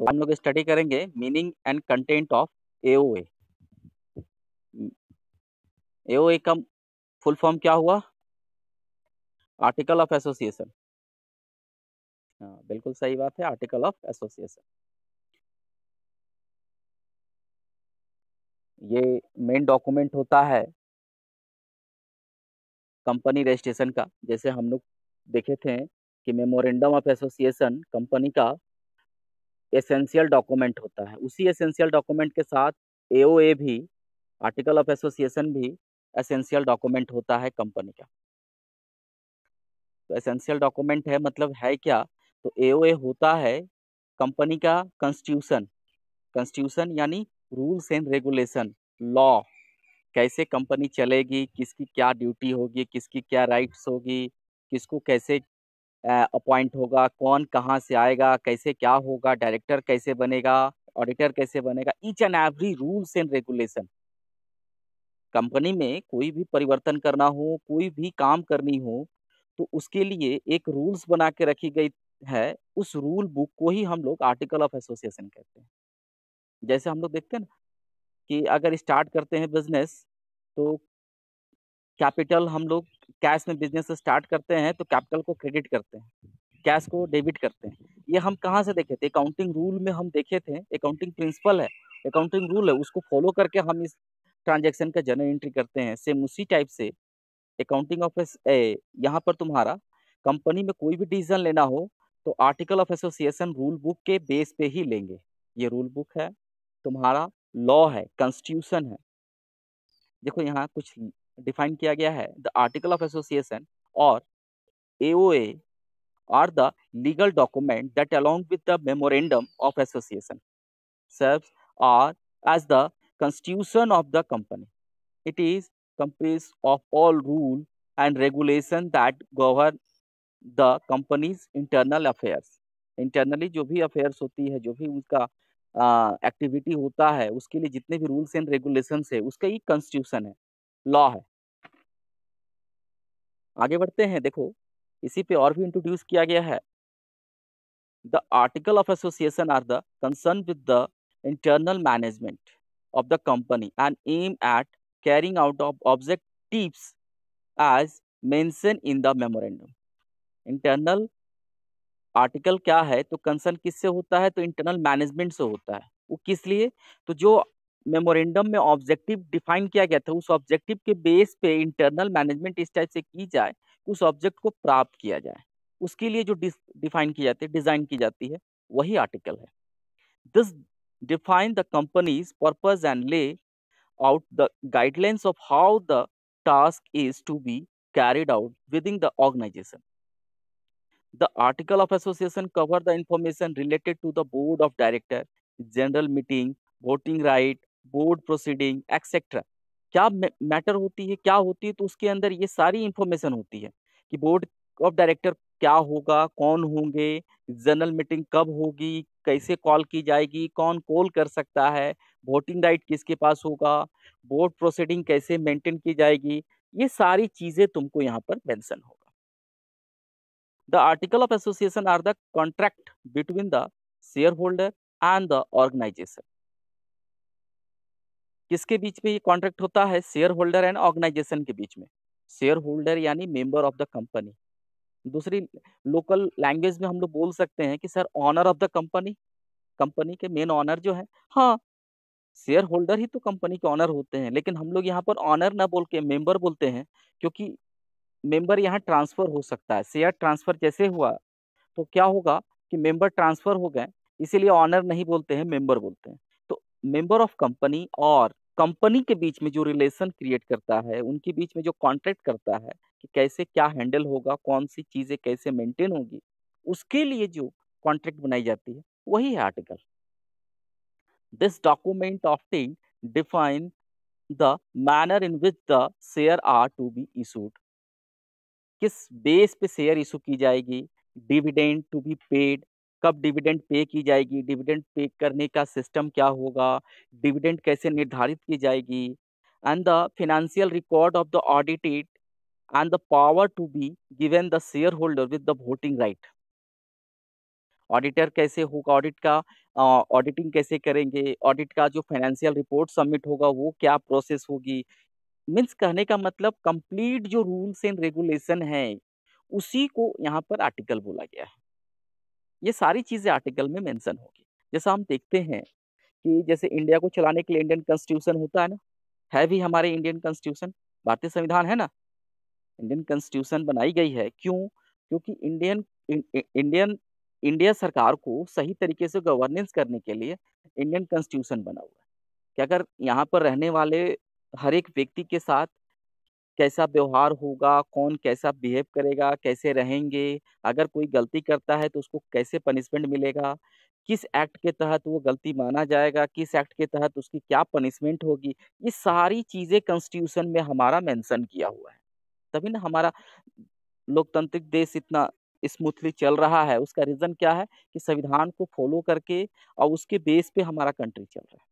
तो हम लोग स्टडी करेंगे meaning and content of AOA AOA का फुल फॉर्म क्या हुआ आर्टिकल ऑफ एसोसिएशन हाँ बिल्कुल सही बात है आर्टिकल ऑफ एसोसिएशन ये मेन डॉक्यूमेंट होता है कंपनी रजिस्ट्रेशन का जैसे हम लोग देखे थे कि मेमोरेंडम ऑफ एसोसिएशन कंपनी का एसेंशियल डॉक्यूमेंट होता है उसी एसेंशियल डॉक्यूमेंट के साथ ए भी आर्टिकल ऑफ एसोसिएशन भी एसेंशियल डॉक्यूमेंट होता है कंपनी का तो एसेंशियल डॉक्यूमेंट है मतलब है क्या तो ए होता है कंपनी का कंस्टिट्यूशन कंस्टिट्यूशन यानी रूल्स एंड रेगुलेशन लॉ कैसे कंपनी चलेगी किसकी क्या ड्यूटी होगी किसकी क्या राइट्स होगी किसको कैसे अपॉइंट होगा कौन कहाँ से आएगा कैसे क्या होगा डायरेक्टर कैसे बनेगा ऑडिटर कैसे बनेगा each and every rules and regulation company में कोई भी परिवर्तन करना हो कोई भी काम करनी हो तो उसके लिए एक रूल्स बना के रखी गई है उस रूल बुक को ही हम लोग आर्टिकल ऑफ एसोसिएशन कहते हैं जैसे हम लोग देखते हैं ना कि अगर स्टार्ट करते हैं बिजनेस तो कैपिटल हम लोग कैश में बिजनेस स्टार्ट करते हैं तो कैपिटल को क्रेडिट करते हैं कैश को डेबिट करते हैं ये हम कहाँ से देखे थे अकाउंटिंग रूल में हम देखे थे अकाउंटिंग प्रिंसिपल है अकाउंटिंग रूल है उसको फॉलो करके हम इस ट्रांजेक्शन का जनरल एंट्री करते हैं सेम उसी टाइप से अकाउंटिंग ऑफ यहाँ पर तुम्हारा कंपनी में कोई भी डिसीजन लेना हो तो article of association rule book के बेस पे ही लेंगे ये रूल बुक है तुम्हारा लॉ है कॉन्स्टिट्यूशन है देखो यहाँ कुछ डिफाइन किया गया है द आर्टिकल ऑफ एसोसिएशन और A O A are the legal document that along with the memorandum of association serve are as the constitution of the company it is companies of all rule and regulation that govern the companies internal affairs internally जो भी affairs होती है जो भी उनका activity होता है उसके लिए जितने भी रूल्स एंड रेगुलेशन है उसका एक कॉन्स्टिट्यूशन है लॉ है आगे बढ़ते हैं देखो इसी पे और भी इंट्रोड्यूस किया गया है the article of association are the concern with the internal management of the company and aim at carrying out of objective as mention in the memorandum internal article क्या है तो कंसर्न किससे होता है तो इंटरनल मैनेजमेंट से होता है वो किस लिए तो जो मेमोरेंडम में ऑब्जेक्टिव डिफाइन किया गया था उस ऑब्जेक्टिव के बेस पे इंटरनल मैनेजमेंट इस टाइप से की जाए उस ऑब्जेक्ट को प्राप्त किया जाए उसके लिए जो डिफाइन की जाती है डिजाइन की जाती है वही आर्टिकल है this the companies purpose and lay out the guidelines of how the task is to be carried out within the organisation The article of association cover the information related to the board of director, general meeting, voting right, board proceeding, etc. क्या matter होती है क्या होती है तो उसके अंदर ये सारी इंफॉर्मेशन होती है कि बोर्ड ऑफ डायरेक्टर क्या होगा कौन होंगे जनरल मीटिंग कब होगी कैसे कॉल की जाएगी कौन कॉल कर सकता है वोटिंग राइट किसके पास होगा बोर्ड प्रोसीडिंग कैसे मेंटेन की जाएगी ये सारी चीज़ें तुमको यहाँ पर मेंशन हो The article of association are the contract between the shareholder and the organization. किसके बीच में ये कॉन्ट्रैक्ट होता है शेयर होल्डर एंड ऑर्गेनाइजेशन के बीच में शेयर होल्डर यानी मेंबर ऑफ द कंपनी दूसरी लोकल लैंग्वेज में हम लोग बोल सकते हैं कि sir owner of the company company के मेन ऑनर जो है हाँ शेयर होल्डर ही तो कंपनी के ऑनर होते हैं लेकिन हम लोग यहाँ पर ऑनर ना बोल के मेंबर बोलते हैं क्योंकि मेंबर यहाँ ट्रांसफर हो सकता है शेयर ट्रांसफर जैसे हुआ तो क्या होगा कि मेंबर ट्रांसफर हो गए इसीलिए ऑनर नहीं बोलते हैं मेंबर बोलते हैं तो मेंबर ऑफ कंपनी और कंपनी के बीच में जो रिलेशन क्रिएट करता है उनके बीच में जो कॉन्ट्रैक्ट करता है कि कैसे क्या हैंडल होगा कौन सी चीज़ें कैसे मेंटेन होगी उसके लिए जो कॉन्ट्रैक्ट बनाई जाती है वही है article this document of thing define the manner in which the share are to be issued किस बेस पे शेयर इशू की जाएगी डिविडेंड टू बी पेड कब डिविडेंड पे की जाएगी डिविडेंड पे करने का सिस्टम क्या होगा डिविडेंड कैसे निर्धारित की जाएगी and the financial record of the audited and the power to be given the shareholder with the voting right auditor कैसे होगा ऑडिट का ऑडिटिंग कैसे करेंगे ऑडिट का जो फाइनेंशियल रिपोर्ट सबमिट होगा वो क्या प्रोसेस होगी मीन्स कहने का मतलब कंप्लीट जो रूल्स एंड रेगुलेशन है उसी को यहाँ पर आर्टिकल बोला गया है ये सारी चीज़ें आर्टिकल में मेंशन होगी जैसा हम देखते हैं कि जैसे इंडिया को चलाने के लिए इंडियन कॉन्स्टिट्यूशन होता है ना है भी हमारे इंडियन कॉन्स्टिट्यूशन भारतीय संविधान है ना इंडियन कॉन्स्टिट्यूशन बनाई गई है क्यों क्योंकि इंडियन इंडियन इंडिया सरकार को सही तरीके से गवर्नेंस करने के लिए इंडियन कॉन्स्टिट्यूशन बना हुआ है कि अगर यहाँ पर रहने वाले हर एक व्यक्ति के साथ कैसा व्यवहार होगा, कौन कैसा बिहेव करेगा, कैसे रहेंगे, अगर कोई गलती करता है तो उसको कैसे पनिशमेंट मिलेगा, किस एक्ट के तहत वो गलती माना जाएगा, किस एक्ट के तहत उसकी क्या पनिशमेंट होगी, ये सारी चीज़ें कॉन्स्टिट्यूशन में हमारा मेंशन किया हुआ है। तभी ना हमारा लोकतांत्रिक देश इतना स्मूथली चल रहा है, उसका रीज़न क्या है कि संविधान को फॉलो करके और उसके बेस पे हमारा कंट्री चल रहा है।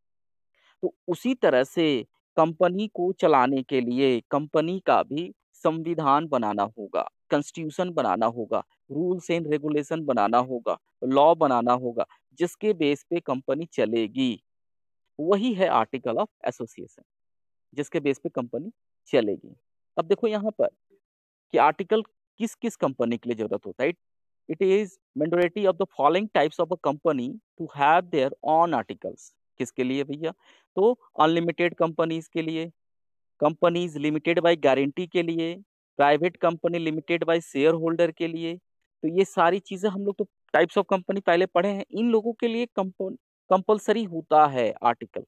तो उसी तरह से कंपनी को चलाने के लिए कंपनी का भी संविधान बनाना होगा कंस्टिट्यूशन बनाना होगा रूल्स एंड रेगुलेशन बनाना होगा लॉ बनाना होगा जिसके बेस पे कंपनी चलेगी वही है आर्टिकल ऑफ एसोसिएशन जिसके बेस पे कंपनी चलेगी अब देखो यहाँ पर कि आर्टिकल किस किस कंपनी के लिए जरूरत होता है it is mandatory of the following types of a company to have their own articles किसके लिए भैया तो अनलिमिटेड कंपनीज के लिए कंपनीज लिमिटेड बाय गारंटी के लिए private company limited by shareholder के लिए तो ये सारी चीज़ें हम लोग तो टाइप्स ऑफ कंपनी पहले पढ़े हैं इन लोगों के लिए कंपलसरी होता है आर्टिकल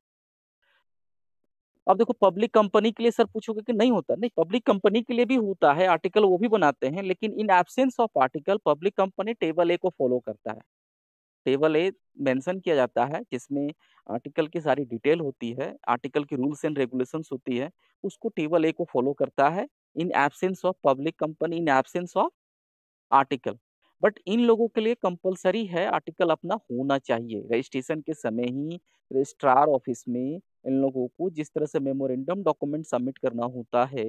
अब देखो पब्लिक कंपनी के लिए सर पूछोगे कि नहीं होता नहीं पब्लिक कंपनी के लिए भी होता है आर्टिकल वो भी बनाते हैं लेकिन in absence of article public company table A को फॉलो करता है टेबल ए मेंशन किया जाता है जिसमें आर्टिकल की सारी डिटेल होती है आर्टिकल की रूल्स एंड रेगुलेशंस होती है उसको टेबल ए को फॉलो करता है in absence of public company in absence of article but इन लोगों के लिए कंपलसरी है आर्टिकल अपना होना चाहिए रजिस्ट्रेशन के समय ही रजिस्ट्रार ऑफिस में इन लोगों को जिस तरह से मेमोरेंडम डॉक्यूमेंट सबमिट करना होता है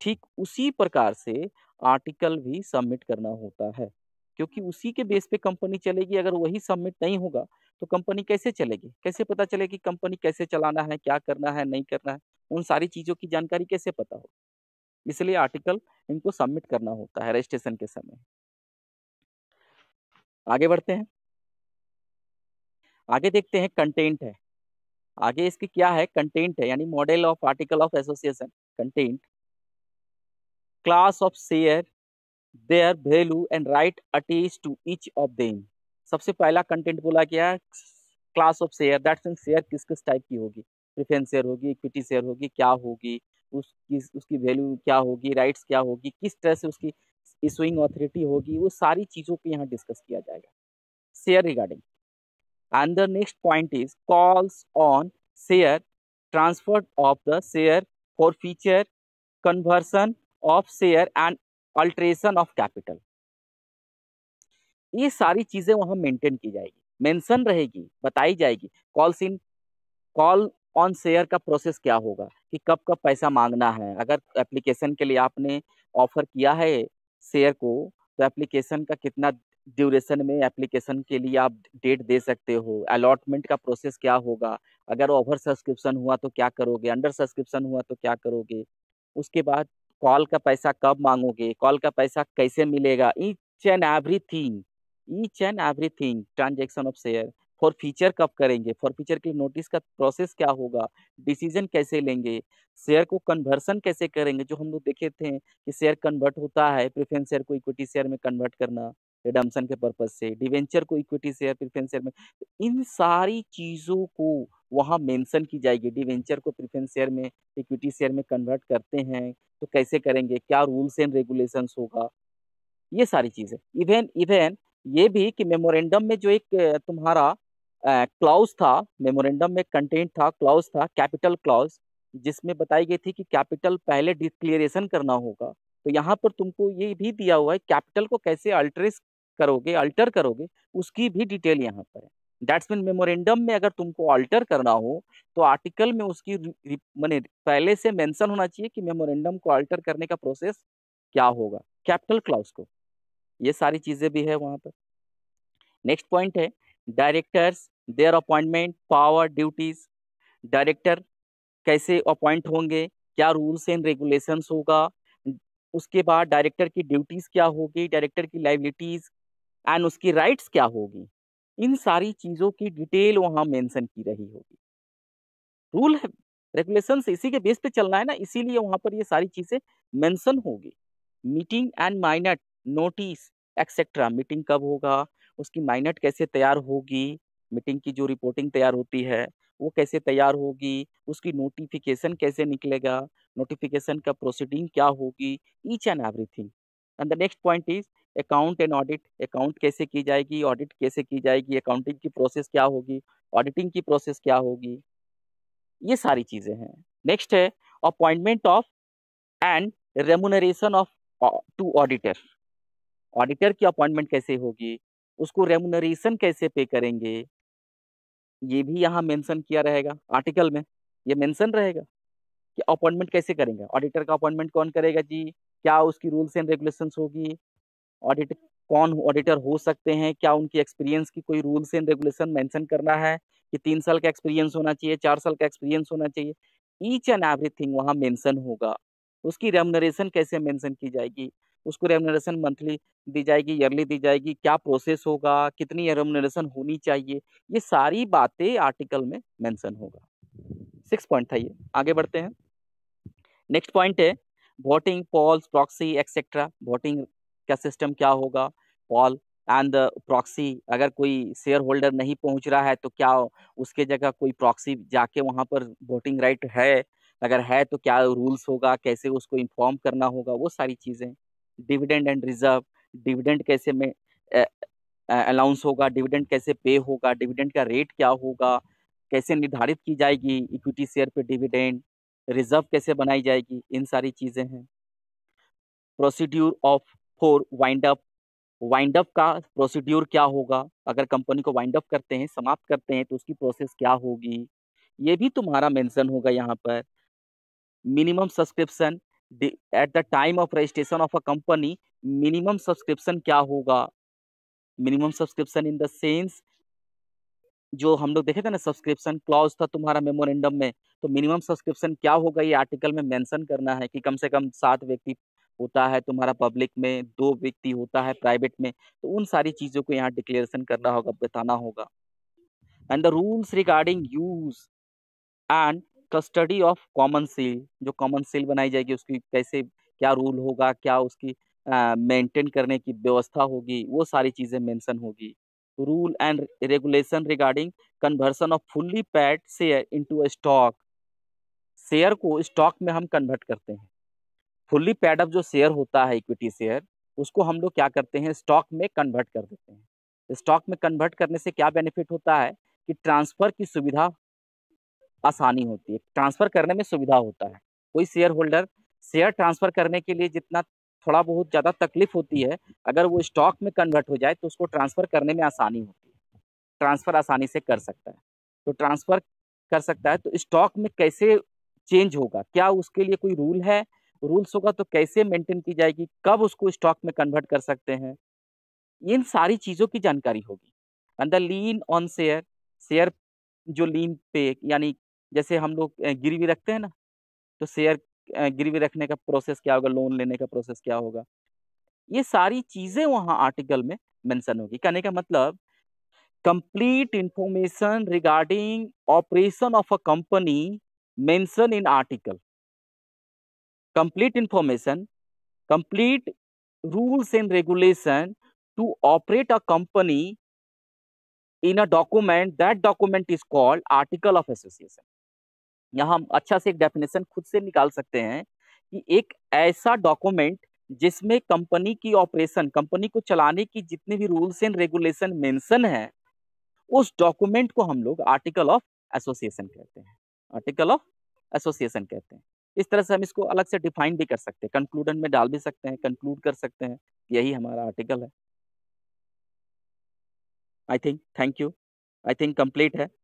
ठीक उसी प्रकार से आर्टिकल भी सबमिट करना होता है क्योंकि हाँ। उसी के बेस पे कंपनी चलेगी अगर वही सबमिट नहीं होगा तो कंपनी कैसे चलेगी कैसे पता चलेगी कंपनी कैसे चलाना है क्या करना है नहीं करना है उन सारी चीज़ों की जानकारी कैसे पता हो इसलिए आर्टिकल इनको सबमिट करना होता है रजिस्ट्रेशन के समय आगे बढ़ते हैं आगे देखते हैं कंटेंट है आगे इसकी क्या है कंटेंट है यानी model of article of association content class of share their value and right attach to each of them सबसे पहला कंटेंट बोला गया class of share that mean share किस किस टाइप की होगी प्रिफरेंस शेयर होगी इक्विटी शेयर होगी क्या होगी उसकी उसकी वैल्यू क्या होगी राइट्स क्या होगी किस तरह से उसकी इशूइंग ऑथोरिटी होगी वो सारी चीज़ों को यहाँ डिस्कस किया जाएगा share regarding and the next point is calls on share transfer of the share for future conversion of share and alteration of capital ये सारी चीजें वहां मेंटेन की जाएगी मेंशन रहेगी बताई जाएगी call seen call on share का प्रोसेस क्या होगा कि कब कब पैसा मांगना है अगर एप्लीकेशन के लिए आपने ऑफर किया है शेयर को तो एप्लीकेशन का कितना ड्यूरेशन में एप्लीकेशन के लिए आप डेट दे सकते हो अलॉटमेंट का प्रोसेस क्या होगा अगर ओवर सब्सक्रिप्शन हुआ तो क्या करोगे अंडर सब्सक्रिप्शन हुआ तो क्या करोगे उसके बाद कॉल का पैसा कब मांगोगे कॉल का पैसा कैसे मिलेगा each and every thing each and every thing transaction of share for future कब करेंगे फॉर फ्यूचर के नोटिस का प्रोसेस क्या होगा डिसीजन कैसे लेंगे शेयर को कन्वर्सन कैसे करेंगे जो हम लोग देखे थे कि शेयर कन्वर्ट होता है प्रिफरेंस शेयर को इक्विटी शेयर में कन्वर्ट करना रिडम्सन के पर्पज से डिवेंचर को इक्विटी शेयर प्रिफरेंस शेयर में इन सारी चीज़ों को वहाँ मेंशन की जाएगी डिवेंचर को प्रिफरेंस शेयर में इक्विटी शेयर में कन्वर्ट करते हैं तो कैसे करेंगे क्या रूल्स एंड रेगुलेशंस होगा ये सारी चीज़ें इवन इवन ये भी कि मेमोरेंडम में जो एक तुम्हारा क्लाउज था मेमोरेंडम में कंटेंट था क्लाउज था कैपिटल क्लाउज जिसमें बताई गई थी कि कैपिटल पहले डिक्लेरेशन करना होगा तो यहाँ पर तुमको ये भी दिया हुआ है कैपिटल को कैसे अल्ट्रेस करोगे अल्टर करोगे उसकी भी डिटेल यहाँ पर है मीन मेमोरेंडम में अगर तुमको अल्टर करना हो तो आर्टिकल में उसकी मैंने पहले से मेंशन होना चाहिए कि मेमोरेंडम को अल्टर करने का प्रोसेस क्या होगा कैपिटल क्लाउस को ये सारी चीज़ें भी है वहाँ पर नेक्स्ट पॉइंट है directors their appointment power duties director कैसे अपॉइंट होंगे क्या रूल्स एंड रेगुलेशन होगा उसके बाद डायरेक्टर की ड्यूटीज़ क्या होगी डायरेक्टर की लाइबिलिटीज़ एंड उसकी राइट्स क्या होगी इन सारी चीज़ों की डिटेल वहाँ मेंशन की रही होगी रूल है रेगुलेशन इसी के बेस पे चलना है ना इसीलिए वहां पर ये सारी चीज़ें मेंशन होगी meeting and minute notice etcetera meeting कब होगा उसकी माइनट कैसे तैयार होगी मीटिंग की जो रिपोर्टिंग तैयार होती है वो कैसे तैयार होगी उसकी नोटिफिकेशन कैसे निकलेगा नोटिफिकेशन का प्रोसीडिंग क्या होगी each and everything and the next point is account and audit account कैसे की जाएगी ऑडिट कैसे की जाएगी अकाउंटिंग की प्रोसेस क्या होगी ऑडिटिंग की प्रोसेस क्या होगी ये सारी चीज़ें हैं नेक्स्ट है appointment of and remuneration of to auditor auditor की अपॉइंटमेंट कैसे होगी उसको रेमुनरेशन कैसे पे करेंगे ये भी यहाँ मेंशन किया रहेगा आर्टिकल में ये मेंशन रहेगा कि अपॉइंटमेंट कैसे करेंगे ऑडिटर का अपॉइंटमेंट कौन करेगा जी क्या उसकी रूल्स एंड रेगुलेशंस होगी ऑडिट कौन ऑडिटर हो सकते हैं क्या उनकी एक्सपीरियंस की कोई रूल्स एंड रेगुलेशन मेंशन करना है कि तीन साल का एक्सपीरियंस होना चाहिए चार साल का एक्सपीरियंस होना चाहिए ईच एंड एवरीथिंग वहाँ मेंशन होगा उसकी रेमनरेशन कैसे मेंशन की जाएगी उसको रेमनरेशन मंथली दी जाएगी ईयरली दी जाएगी क्या प्रोसेस होगा कितनी रेमनरेशन होनी चाहिए ये सारी बातें आर्टिकल में मैंसन होगा सिक्स पॉइंट था ये आगे बढ़ते हैं नेक्स्ट पॉइंट है voting polls proxy etcetera voting क्या सिस्टम क्या होगा कॉल एंड प्रॉक्सी अगर कोई शेयर होल्डर नहीं पहुंच रहा है तो क्या उसके जगह कोई प्रॉक्सी जाके वहां पर वोटिंग राइट है अगर है तो क्या रूल्स होगा कैसे उसको इन्फॉर्म करना होगा वो सारी चीज़ें डिविडेंड एंड रिजर्व डिविडेंड कैसे में अलाउंस होगा डिविडेंड कैसे पे होगा डिविडेंड का रेट क्या होगा कैसे निर्धारित की जाएगी इक्विटी शेयर पे डिविडेंड रिजर्व कैसे बनाई जाएगी इन सारी चीज़ें हैं procedure of for wind up wind up का प्रोसीड्यूर क्या होगा अगर कंपनी को वाइंड अप करते हैं समाप्त करते हैं तो उसकी प्रोसेस क्या होगी ये भी तुम्हारा मेंशन होगा यहाँ पर minimum subscription at the time of registration of a company minimum subscription क्या होगा minimum subscription in the sense जो हम लोग देखे थे ना सब्सक्रिप्शन क्लॉज था तुम्हारा मेमोरेंडम में तो मिनिमम सब्सक्रिप्शन क्या होगा ये आर्टिकल में मेंशन करना है कि कम से कम सात व्यक्ति होता है तुम्हारा पब्लिक में दो व्यक्ति होता है प्राइवेट में तो उन सारी चीज़ों को यहाँ डिक्लेरेशन करना होगा बताना होगा and the rules regarding use and custody of common seal जो कॉमन सेल बनाई जाएगी उसकी कैसे क्या रूल होगा क्या उसकी मेंटेन uh, करने की व्यवस्था होगी वो सारी चीज़ें मेंशन होगी rule and regulation regarding conversion of fully paid share into stock share को स्टॉक में हम कन्वर्ट करते हैं फुल्ली पैडअप जो शेयर होता है इक्विटी शेयर उसको हम लोग क्या करते हैं स्टॉक में कन्वर्ट कर देते हैं तो स्टॉक में कन्वर्ट करने से क्या बेनिफिट होता है कि ट्रांसफ़र की सुविधा आसानी होती है ट्रांसफ़र करने में सुविधा होता है कोई शेयर होल्डर शेयर ट्रांसफ़र करने के लिए जितना थोड़ा बहुत ज़्यादा तकलीफ होती है अगर वो स्टॉक में कन्वर्ट हो जाए तो उसको ट्रांसफ़र करने में आसानी होती है ट्रांसफ़र आसानी से कर सकता है तो ट्रांसफ़र कर सकता है तो स्टॉक में कैसे चेंज होगा क्या उसके लिए कोई रूल है रूल्स होगा तो कैसे मेंटेन की जाएगी कब उसको स्टॉक में कन्वर्ट कर सकते हैं इन सारी चीज़ों की जानकारी होगी अंदर लीन ऑन शेयर शेयर जो लीन पे यानी जैसे हम लोग गिरवी रखते हैं ना तो शेयर गिरवी रखने का प्रोसेस क्या होगा लोन लेने का प्रोसेस क्या होगा ये सारी चीज़ें वहाँ आर्टिकल में मेंशन होगी कहने का मतलब complete information regarding operation of a company mention in article complete information, complete rules and regulation to operate a company in a document. That document is called article of association. yahan hum acha se ek definition khud se nikal sakte hain ki ek aisa document जिसमें company की operation company को चलाने की जितने भी rules and regulation mention है उस document को हम लोग आर्टिकल ऑफ एसोसिएशन कहते हैं आर्टिकल ऑफ एसोसिएशन कहते हैं इस तरह से हम इसको अलग से डिफाइन भी कर सकते हैं कंक्लूडन में डाल भी सकते हैं कंक्लूड कर सकते हैं यही हमारा आर्टिकल है I think thank you I think complete है